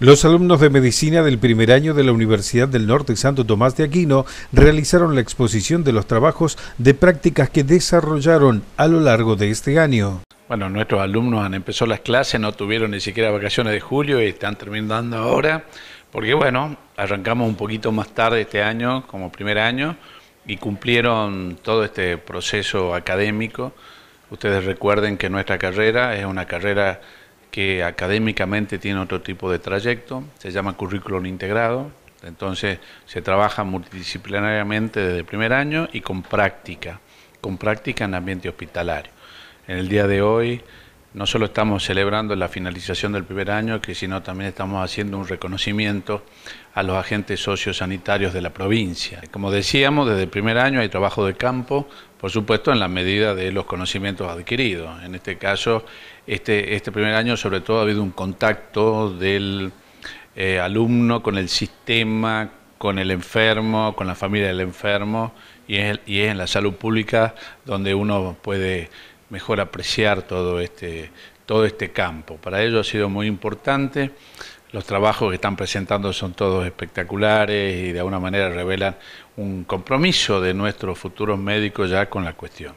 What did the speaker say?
Los alumnos de medicina del primer año de la Universidad del Norte Santo Tomás de Aquino realizaron la exposición de los trabajos de prácticas que desarrollaron a lo largo de este año. Bueno, nuestros alumnos han empezado las clases, no tuvieron ni siquiera vacaciones de julio y están terminando ahora, porque bueno, arrancamos un poquito más tarde este año como primer año y cumplieron todo este proceso académico. Ustedes recuerden que nuestra carrera es una carrera que académicamente tiene otro tipo de trayecto, se llama currículum integrado, entonces se trabaja multidisciplinariamente desde el primer año y con práctica, con práctica en ambiente hospitalario. En el día de hoy no solo estamos celebrando la finalización del primer año, que sino también estamos haciendo un reconocimiento a los agentes sociosanitarios de la provincia. Como decíamos, desde el primer año hay trabajo de campo, por supuesto, en la medida de los conocimientos adquiridos. En este caso, este, este primer año sobre todo ha habido un contacto del eh, alumno con el sistema, con el enfermo, con la familia del enfermo, y es, y es en la salud pública donde uno puede mejor apreciar todo este, todo este campo. Para ello ha sido muy importante. Los trabajos que están presentando son todos espectaculares y de alguna manera revelan un compromiso de nuestros futuros médicos ya con la cuestión.